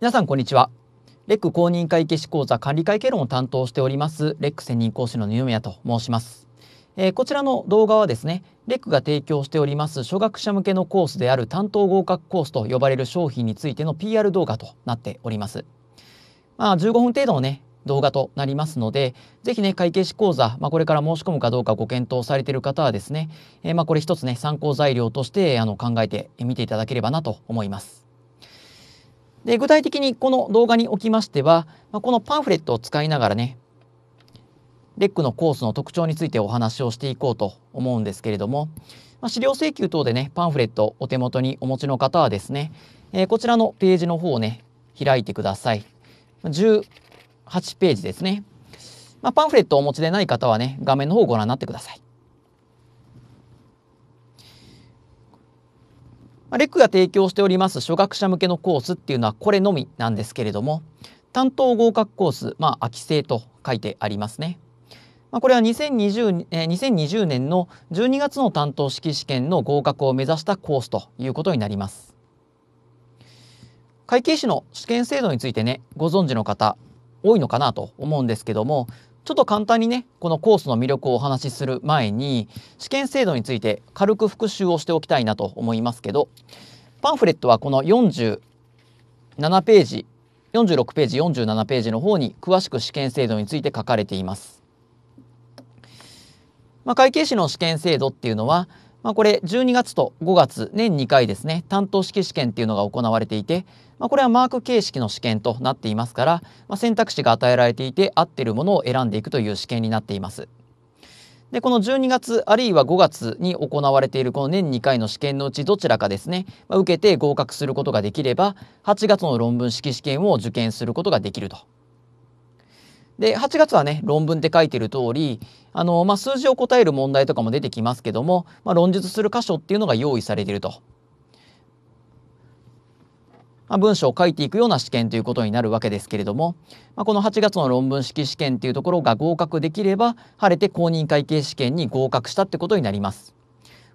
皆さんこんにちはレック公認会計士講座管理会計論を担当しておりますレック専任講師の二宮と申します、えー、こちらの動画はですねレックが提供しております初学者向けのコースである担当合格コースと呼ばれる商品についての PR 動画となっておりますまあ15分程度のね動画となりますので、ぜひね、会計士講座、まあ、これから申し込むかどうかご検討されている方はですね、えー、まあこれ一つね、参考材料としてあの考えてみていただければなと思います。で具体的にこの動画におきましては、まこのパンフレットを使いながらねレックのコースの特徴についてお話をしていこうと思うんですけれども、まあ、資料請求等でねパンフレットお手元にお持ちの方はですね、えー、こちらのページの方をね開いてください18ページですね、まあ、パンフレットをお持ちでない方はね画面の方をご覧になってくださいまあ、レックが提供しております初学者向けのコースっていうのはこれのみなんですけれども担当合格コース、まあ、秋生と書いてありますね。まあ、これは2020、え2020年の12月の担当式試験の合格を目指したコースということになります。会計士の試験制度についてねご存知の方多いのかなと思うんですけどもちょっと簡単にねこのコースの魅力をお話しする前に試験制度について軽く復習をしておきたいなと思いますけどパンフレットはこの47ページ46ページ47ページの方に詳しく試験制度について書かれています。まあ、会計士の試験制度っていうのはまあ、これ12月と5月年2回ですね担当式試験っていうのが行われていて、まあ、これはマーク形式の試験となっていますから、まあ、選択肢が与えられていて合ってるものを選んでいくという試験になっています。でこの12月あるいは5月に行われているこの年2回の試験のうちどちらかですね、まあ、受けて合格することができれば8月の論文式試験を受験することができるとで8月はね論文って書いてる通りあの、まあ、数字を答える問題とかも出てきますけども、まあ、論述する箇所っていうのが用意されていると。まあ、文章を書いていくような試験ということになるわけですけれども、まあ、この8月の論文式試験っていうところが合格できれば晴れて公認会計試験に合格したってことになります。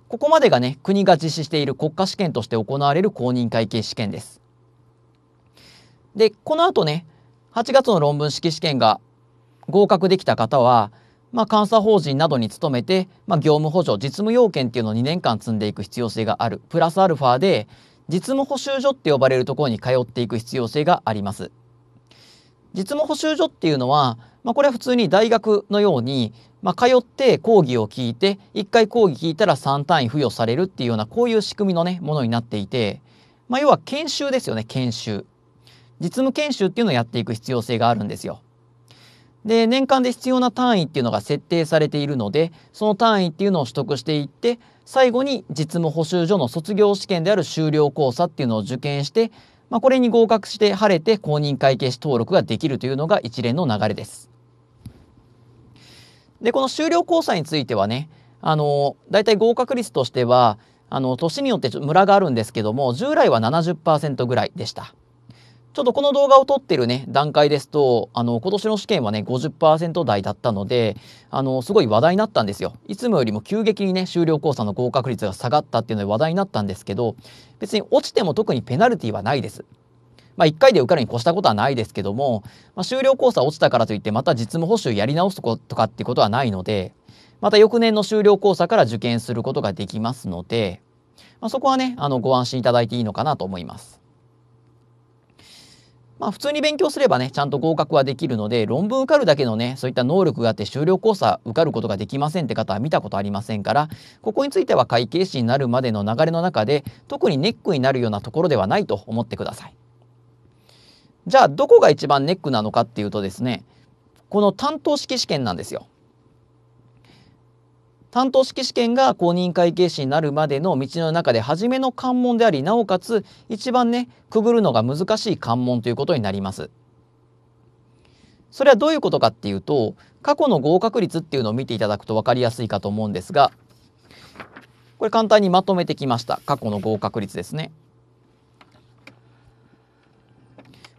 ここまでがね国が実施している国家試験として行われる公認会計試験です。でこの後ね8月の論文式試験が合格できた方は、まあ、監査法人などに勤めて、まあ、業務補助実務要件っていうのを2年間積んでいく必要性があるプラスアルファで実務補習所って呼ばれるところに通っていく必要性があります。実務補習所っていうのは、まあ、これは普通に大学のように、まあ、通って講義を聞いて1回講義聞いたら3単位付与されるっていうようなこういう仕組みのねものになっていて、まあ、要は研修ですよね研修。実務研修っていうのをやっていく必要性があるんですよ。で年間で必要な単位っていうのが設定されているのでその単位っていうのを取得していって最後に実務補習所の卒業試験である修了講座っていうのを受験して、まあ、これに合格して晴れて公認会計士登録ができるというのが一連の流れです。でこの修了講座についてはねあの大体合格率としてはあの年によってムラがあるんですけども従来は70%ぐらいでした。ちょっとこの動画を撮ってるね、段階ですと、あの、今年の試験はね、50%台だったので、あの、すごい話題になったんですよ。いつもよりも急激にね、終了交差の合格率が下がったっていうので話題になったんですけど、別に落ちても特にペナルティはないです。まあ、1回で受かるに越したことはないですけども、まあ、終了交差落ちたからといってまた実務補修やり直すとかってことはないのでまた翌年の修了交差から受験することができますので、まあ、そこはねあのご安心いただいていいのかなと思います。まあ、普通に勉強すればねちゃんと合格はできるので論文受かるだけのねそういった能力があって修了講座受かることができませんって方は見たことありませんからここについては会計士になるまでの流れの中で特にネックになるようなところではないと思ってください。じゃあどこが一番ネックなのかっていうとですねこの担当式試験なんですよ。担当式試験が公認会計士になるまでの道の中で初めの関門でありなおかつ一番ねくぐるのが難しい関門ということになります。それはどういうことかっていうと過去の合格率っていうのを見ていただくと分かりやすいかと思うんですがこれ簡単にまとめてきました過去の合格率ですね。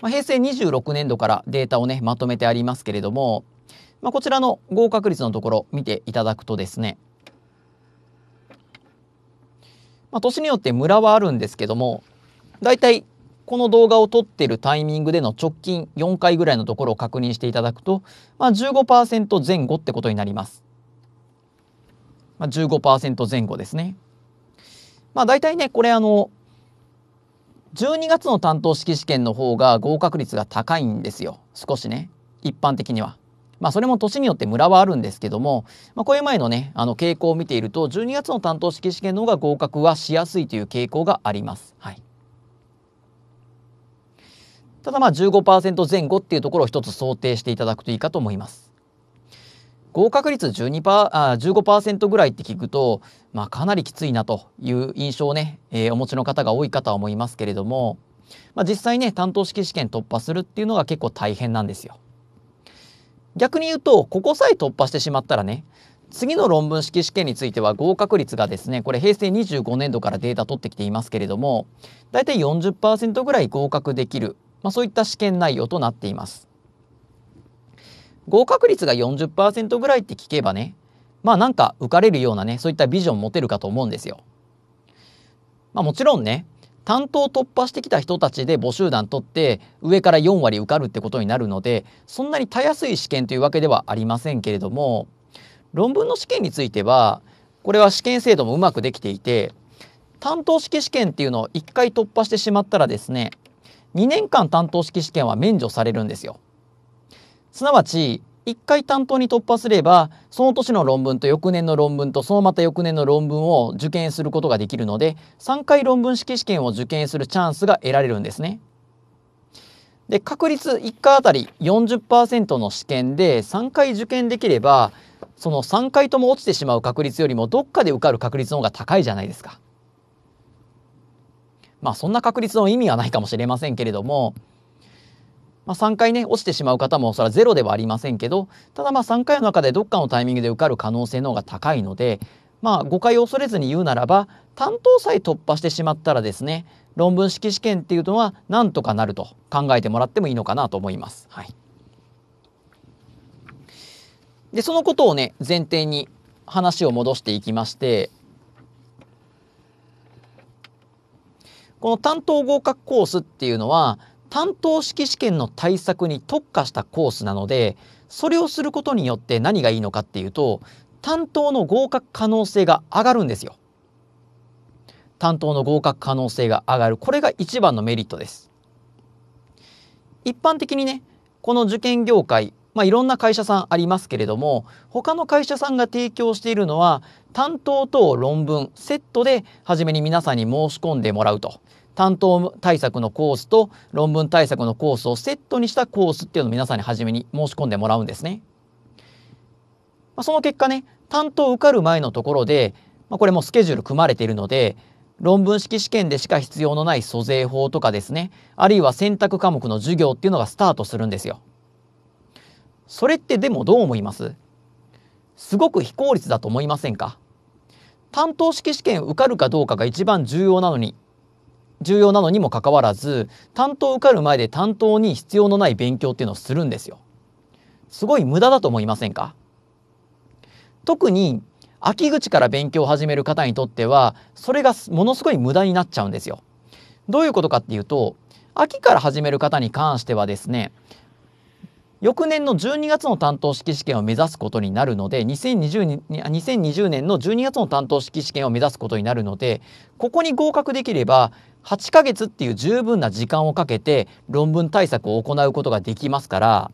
まあ、平成26年度からデータをねまとめてありますけれども、まあ、こちらの合格率のところ見ていただくとですねまあ、年によってムラはあるんですけどもだいたいこの動画を撮ってるタイミングでの直近4回ぐらいのところを確認していただくと、まあ15、前後ってことになります。まあ15、15%前後ですね。まあ大体ねこれあの12月の担当式試験の方が合格率が高いんですよ少しね一般的には。まあ、それも年によって村はあるんですけども、まあ、これ前のねあの傾向を見ていると12月の担当式試験の方が合格はしやすいという傾向があります。はい、ただまあ15%前後っていうところを一つ想定していただくといいかと思います。合格率12パーあー15%ぐらいって聞くと、まあ、かなりきついなという印象をね、えー、お持ちの方が多いかとは思いますけれども、まあ、実際ね担当式試験突破するっていうのが結構大変なんですよ。逆に言うとここさえ突破してしまったらね次の論文式試験については合格率がですねこれ平成25年度からデータ取ってきていますけれども大体40%ぐらい合格できる、まあ、そういった試験内容となっています。合格率が40%ぐらいって聞けばねまあなんか浮かれるようなねそういったビジョン持てるかと思うんですよ。まあもちろんね担当を突破してきた人たちで募集団取って上から4割受かるってことになるのでそんなにたやすい試験というわけではありませんけれども論文の試験についてはこれは試験制度もうまくできていて担当式試験っていうのを1回突破してしまったらですね2年間担当式試験は免除されるんですよ。すなわち一回担当に突破すればその年の論文と翌年の論文とそのまた翌年の論文を受験することができるので3回論文式試験を受験するチャンスが得られるんですね。で確率1回あたり40%の試験で3回受験できればその3回とも落ちてしまう確率よりもどっかで受かる確率の方が高いじゃないですか。まあそんな確率の意味はないかもしれませんけれどもまあ、3回ね落ちてしまう方もそれはゼロではありませんけどただまあ3回の中でどっかのタイミングで受かる可能性の方が高いので、まあ、誤解を恐れずに言うならば担当さえ突破してしまったらですね論文式試験っていうのはなんとかなると考えてもらってもいいのかなと思います。はい、でそのことをね前提に話を戻していきましてこの担当合格コースっていうのは担当式試験の対策に特化したコースなのでそれをすることによって何がいいのかっていうと担当の合格可能性が上がるんですよ。担当の合格可能性が上がるこれが一番のメリットです。一般的にねこの受験業界まあ、いろんな会社さんありますけれども他の会社さんが提供しているのは担当と論文セットで初めに皆さんに申し込んでもらうと担当対策のコースと論文対策のコースをセットにしたコースっていうのを皆さんに初めに申し込んでもらうんですね。まあ、その結果ね担当受かる前のところで、まあ、これもスケジュール組まれているので論文式試験でしか必要のない租税法とかですねあるいは選択科目の授業っていうのがスタートするんですよ。それってでもどう思いますすごく非効率だと思いませんか担当式試験受かるかどうかが一番重要なのに重要なのにもかかわらず担当受かる前で担当に必要のない勉強っていうのをするんですよ。すごい無駄だと思いませんか特に秋口から勉強を始める方にとってはそれがものすごい無駄になっちゃうんですよ。どういうことかっていうと秋から始める方に関してはですね翌年の12月の担当式試験を目指すことになるので2020 2020年の12月の担当式試験を目指すことになるのでここに合格できれば8ヶ月っていう十分な時間をかけて論文対策を行うことができますから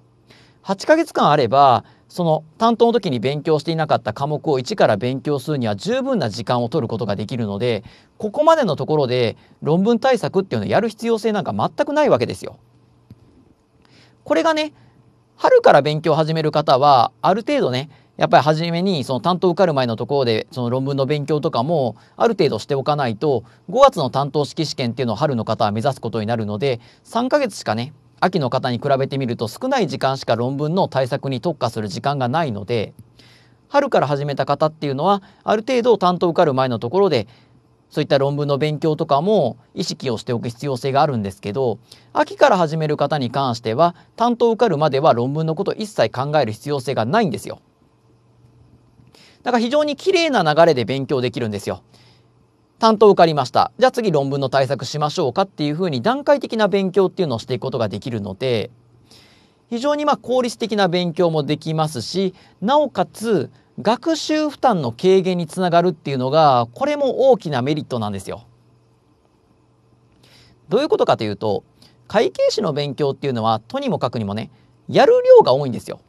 8ヶ月間あればその担当の時に勉強していなかった科目を一から勉強するには十分な時間を取ることができるのでここまでのところで論文対策っていうのをやる必要性なんか全くないわけですよ。これがね春から勉強を始める方はある程度ねやっぱり初めにその担当受かる前のところでその論文の勉強とかもある程度しておかないと5月の担当式試験っていうのを春の方は目指すことになるので3ヶ月しかね秋の方に比べてみると少ない時間しか論文の対策に特化する時間がないので春から始めた方っていうのはある程度担当受かる前のところでそういった論文の勉強とかも意識をしておく必要性があるんですけど秋から始める方に関しては担当受かるまでは論文のこと一切考える必要性がないんですよ。だから非常に綺麗な流れで勉強できるんですよ。担当受かりました。じゃあ次論文の対策しましょうかっていうふうに段階的な勉強っていうのをしていくことができるので非常にま効率的な勉強もできますしなおかつ学習負担の軽減につながるっていうのがこれも大きなメリットなんですよ。どういうことかというと会計士の勉強っていうのはとにもかくにもねやる量が多いんですよ。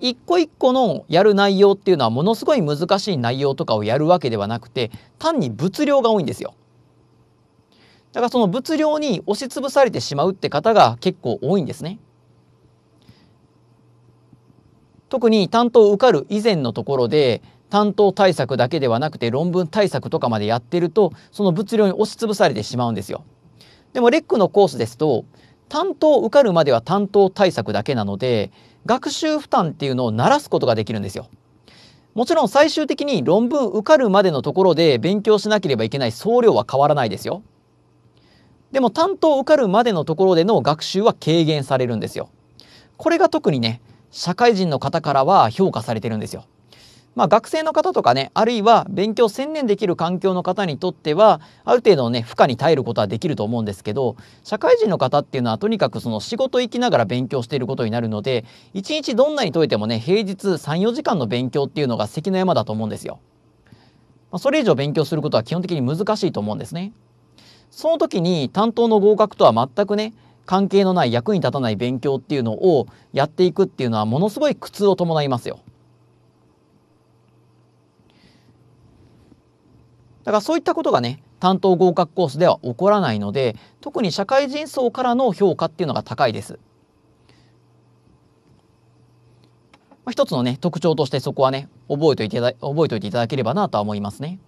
一個一個のやる内容っていうのはものすごい難しい内容とかをやるわけではなくて単に物量が多いんですよ。だからその物量に押しつぶされてしまうって方が結構多いんですね。特に担当受かる以前のところで担当対策だけではなくて論文対策とかまでやってるとその物量に押しつぶされてしまうんですよ。でもレックのコースですと担当受かるまでは担当対策だけなので学習負担っていうのを鳴らすことができるんですよ。もちろん最終的に論文受かるまでのところで勉強しなければいけない総量は変わらないですよ。でも担当受かるまでのところでの学習は軽減されるんですよ。これが特にね社会人の方からは評価されてるんですよ。まあ、学生の方とかねあるいは勉強専念できる環境の方にとってはある程度ね負荷に耐えることはできると思うんですけど社会人の方っていうのはとにかくその仕事行きながら勉強していることになるので一日どんなに解いてもね平日34時間の勉強っていうのが関の山だと思うんですよ。まあ、それ以上勉強することは基本的に難しいと思うんですね。その時に担当の合格とは全くね関係のない役に立たない勉強っていうのをやっていくっていうのはものすごい苦痛を伴いますよ。だからそういったことがね担当合格コースでは起こらないので特に社会人層からの評価っていうのが高いです。まあ、一つのね特徴としてそこはね覚えておいて覚えておいていただければなとは思いますね。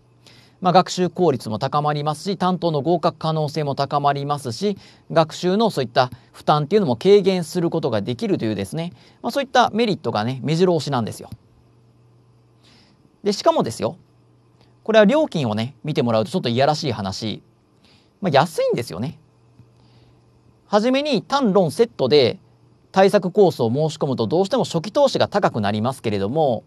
まあ、学習効率も高まりますし担当の合格可能性も高まりますし学習のそういった負担っていうのも軽減することができるというですね、まあ、そういったメリットがね目白押しなんですよ。でしかもですよこれは料金をね見てもらうとちょっといやらしい話、まあ、安いんですよね。はじめに単論セットで対策コースを申し込むとどうしても初期投資が高くなりますけれども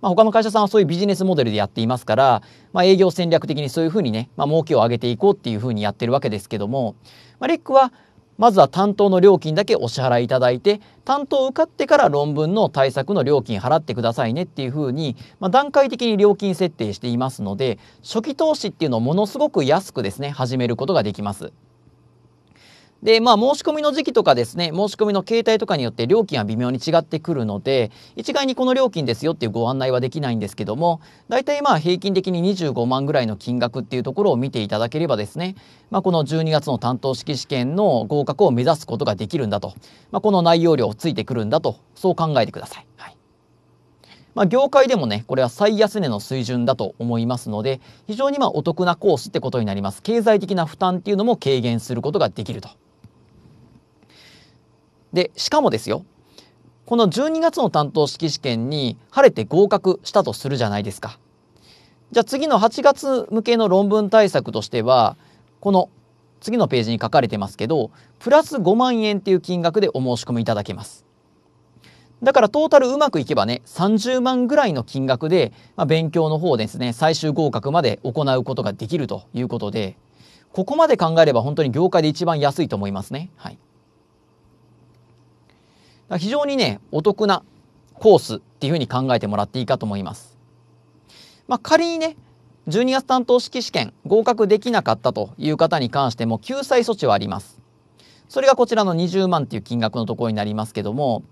まあ、他の会社さんはそういうビジネスモデルでやっていますから、まあ、営業戦略的にそういうふうにね、まあ、儲けを上げていこうっていうふうにやってるわけですけども、まあ、レックはまずは担当の料金だけお支払いいただいて担当を受かってから論文の対策の料金払ってくださいねっていうふうに、まあ、段階的に料金設定していますので初期投資っていうのをものすごく安くですね始めることができます。で、まあ、申し込みの時期とかですね、申し込みの形態とかによって料金は微妙に違ってくるので、一概にこの料金ですよっていうご案内はできないんですけども、大体まあ、平均的に25万ぐらいの金額っていうところを見ていただければですね、まあ、この12月の担当式試験の合格を目指すことができるんだと、まあ、この内容量ついてくるんだと、そう考えてください。はい。まあ、業界でもね、これは最安値の水準だと思いますので、非常にまお得なコースってことになります。経済的な負担っていうのも軽減することができると。で、しかもですよ、この12月の担当式試験に晴れて合格したとするじゃないですか。じゃあ次の8月向けの論文対策としては、この次のページに書かれてますけど、プラス5万円っていう金額でお申し込みいただけます。だからトータルうまくいけばね、30万ぐらいの金額で、まあ、勉強の方ですね、最終合格まで行うことができるということで、ここまで考えれば本当に業界で一番安いと思いますね。はい。非常にね、お得なコースっていうふうに考えてもらっていいかと思います。まあ、仮にね、12月担当式試験合格できなかったという方に関しても救済措置はあります。それがこちらの20万という金額のところになりますけども、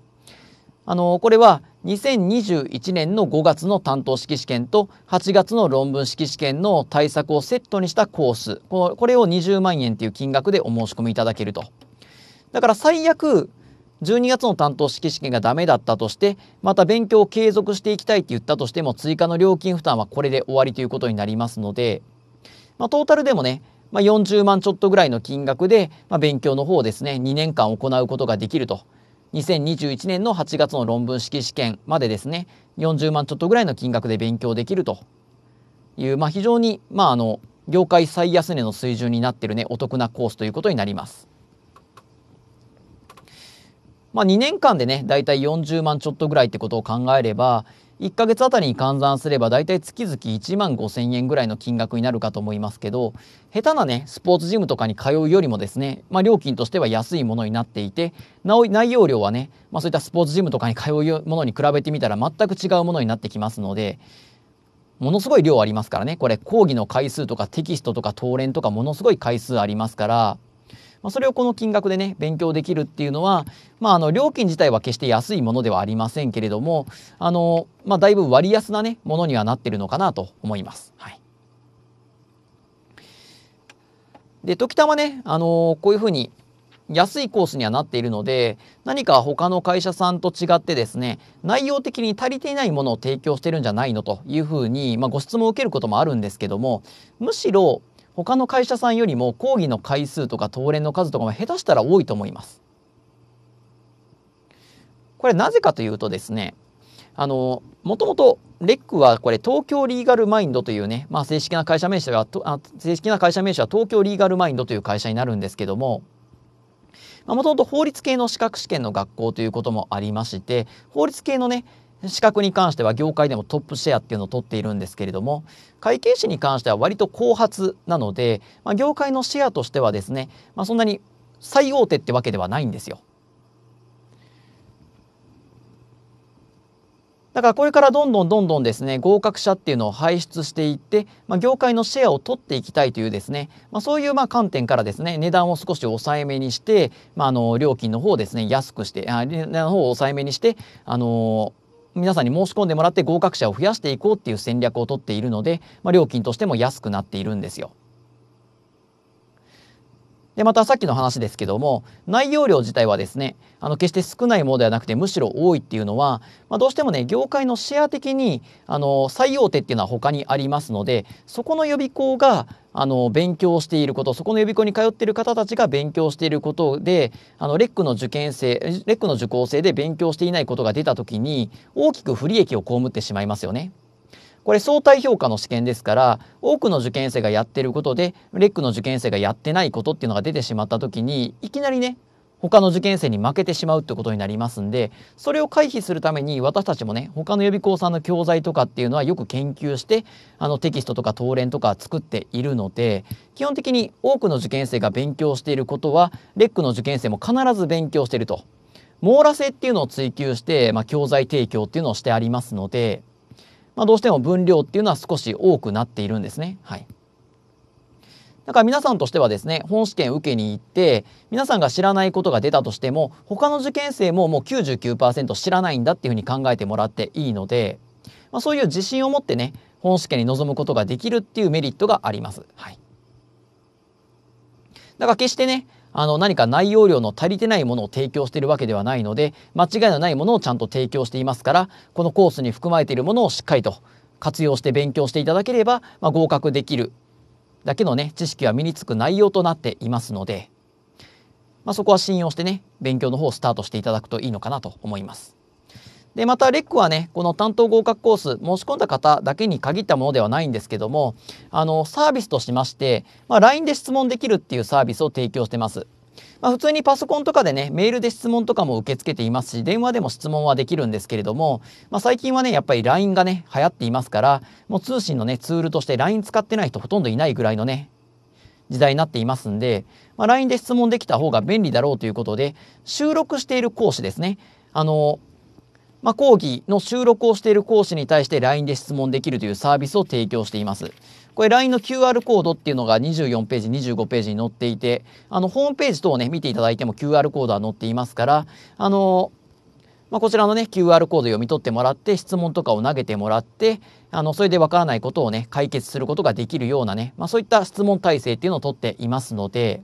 あのこれは2021年の5月の担当式試験と8月の論文式試験の対策をセットにしたコースこれを20万円という金額でお申し込みいただけるとだから最悪12月の担当式試験がダメだったとしてまた勉強を継続していきたいって言ったとしても追加の料金負担はこれで終わりということになりますので、まあ、トータルでもね、まあ、40万ちょっとぐらいの金額で、まあ、勉強の方をですね2年間行うことができると2021年の8月の論文式試験までですね40万ちょっとぐらいの金額で勉強できるという、まあ、非常に、まあ、あの業界最安値の水準になってるねお得なコースということになります。まあ、2年間でねだいたい40万ちょっとぐらいってことを考えれば1ヶ月あたりに換算すればだいたい月々1万5,000円ぐらいの金額になるかと思いますけど下手なねスポーツジムとかに通うよりもですね、まあ、料金としては安いものになっていて内容量はね、まあ、そういったスポーツジムとかに通うものに比べてみたら全く違うものになってきますのでものすごい量ありますからねこれ講義の回数とかテキストとか答練とかものすごい回数ありますからまあ、それをこの金額でね勉強できるっていうのは、まあ、あの料金自体は決して安いものではありませんけれどもあの、まあ、だいぶ割安な、ね、ものにはなってるのかなと思います。はいで時たまね、あのこういうふうに安いコースにはなっているので何か他の会社さんと違ってですね内容的に足りていないものを提供してるんじゃないのというふうに、まあ、ご質問を受けることもあるんですけどもむしろ他の会社さんよりも講義の回数とか登連の数とかも下手したら多いと思います。これなぜかというとですねあのもともとレックはこれ東京リーガルマインドというね、まあ、正式な会社名称は、あ正式な会社名称は東京リーガルマインドという会社になるんですけどももともと法律系の資格試験の学校ということもありまして法律系のね資格に関しては業界でもトップシェアっていうのを取っているんですけれども会計士に関しては割と後発なので、まあ、業界のシェアとしてはですね、まあ、そんなに最大手ってわけではないんですよ。だからこれからどんどんどんどんですね合格者っていうのを輩出していって、まあ、業界のシェアを取っていきたいというですね、まあ、そういうまあ観点からですね値段を少し抑えめにして、まあ、あの料金の方をですね安くしてあ値段の方を抑えめにしてあのー皆さんに申し込んでもらって合格者を増やしていこうっていう戦略をとっているので、まあ、料金としても安くなっているんですよ。でまたさっきの話ですけども内容量自体はですねあの決して少ないものではなくてむしろ多いっていうのは、まあ、どうしてもね業界のシェア的にあの最大手っていうのは他にありますのでそこの予備校があの勉強していることそこの予備校に通っている方たちが勉強していることであのレックの受験生レックの受講生で勉強していないことが出た時に大きく不利益を被ってしまいますよね。これ相対評価の試験ですから多くの受験生がやってることでレックの受験生がやってないことっていうのが出てしまった時にいきなりね他の受験生に負けてしまうってことになりますんでそれを回避するために私たちもね他の予備校さんの教材とかっていうのはよく研究してあのテキストとか答練とか作っているので基本的に多くの受験生が勉強していることはレックの受験生も必ず勉強していると網羅性っていうのを追求して、まあ、教材提供っていうのをしてありますので、まあ、どうしても分量っていうのは少し多くなっているんですね。はいだから皆さんとしてはですね、本試験受けに行って、皆さんが知らないことが出たとしても、他の受験生ももう99%知らないんだっていうふうに考えてもらっていいので、まあ、そういう自信を持ってね、本試験に臨むことができるっていうメリットがあります。はい。だから決してね、あの何か内容量の足りてないものを提供しているわけではないので、間違いのないものをちゃんと提供していますから、このコースに含まれているものをしっかりと活用して勉強していただければ、まあ、合格できるだけのね知識は身につく内容となっていますので、まあ、そこは信用してね勉強の方をスタートしていただくといいのかなと思います。でまたレックはねこの担当合格コース申し込んだ方だけに限ったものではないんですけどもあのサービスとしまして、まあ、LINE で質問できるっていうサービスを提供してます。まあ、普通にパソコンとかでね、メールで質問とかも受け付けていますし、電話でも質問はできるんですけれども、まあ、最近はね、やっぱり LINE がね、流行っていますから、もう通信のね、ツールとして LINE 使ってない人ほとんどいないぐらいのね、時代になっていますんで、まあ、LINE で質問できた方が便利だろうということで、収録している講師ですね。あの、まあ、講義の収録をしている講師に対して LINE で質問できるというサービスを提供しています。これ LINE の QR コードっていうのが24ページ25ページに載っていてあのホームページ等をね見ていただいても QR コードは載っていますからあのまあ、こちらのね QR コード読み取ってもらって質問とかを投げてもらってあのそれでわからないことをね解決することができるようなね、まあ、そういった質問体制っていうのを取っていますので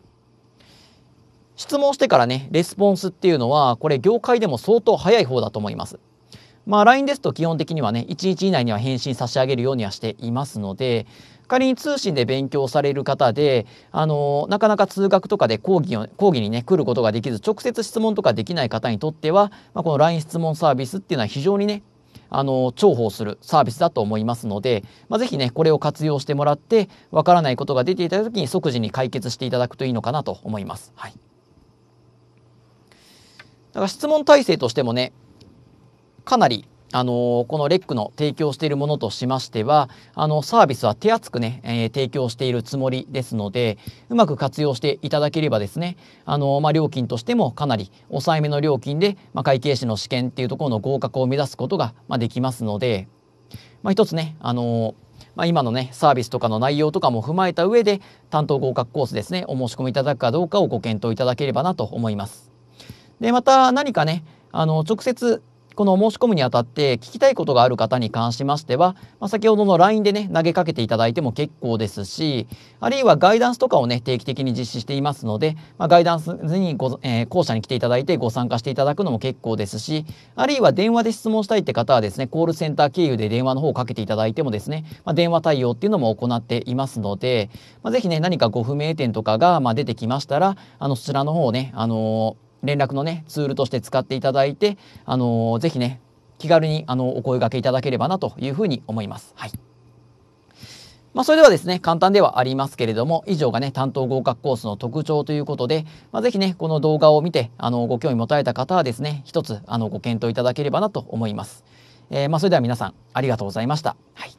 質問してからねレスポンスっていうのはこれ業界でも相当早い方だと思います。まあ、LINE ですと基本的にはね1日以内には返信差し上げるようにはしていますので仮に通信で勉強される方であのなかなか通学とかで講義を講義にね来ることができず直接質問とかできない方にとっては、まあ、この LINE 質問サービスっていうのは非常にねあの重宝するサービスだと思いますので、まあ、ぜひねこれを活用してもらってわからないことが出ていた時に即時に解決していただくといいのかなと思います。はい、だから質問体制としてもねかなりあのこのレックの提供しているものとしましてはあのサービスは手厚くね、えー、提供しているつもりですのでうまく活用していただければですねあの、まあ、料金としてもかなり抑えめの料金で、まあ、会計士の試験っていうところの合格を目指すことが、まあ、できますので、まあ、一つねあのまあ、今のねサービスとかの内容とかも踏まえた上で担当合格コースですねお申し込みいただくかどうかをご検討いただければなと思います。でまた何かねあの直接この申し込むにあたって聞きたいことがある方に関しましては、まあ、先ほどの LINE でね投げかけていただいても結構ですしあるいはガイダンスとかをね定期的に実施していますので、まあ、ガイダンスにご、えー、校舎に来ていただいてご参加していただくのも結構ですしあるいは電話で質問したいって方はですねコールセンター経由で電話の方をかけていただいてもですね、まあ、電話対応っていうのも行っていますので、まあ、ぜひね何かご不明点とかが、まあ、出てきましたらあのそちらの方をねあのー連絡のね、ツールとして使っていただいて、あのー、ぜひね、気軽に、あの、お声がけいただければなというふうに思います。はい。まあ、それではですね、簡単ではありますけれども、以上がね、担当合格コースの特徴ということで、まあ、ぜひね、この動画を見て、あの、ご興味持たれた方はですね、一つ、あの、ご検討いただければなと思います。えー、まあ、それでは皆さん、ありがとうございました。はい。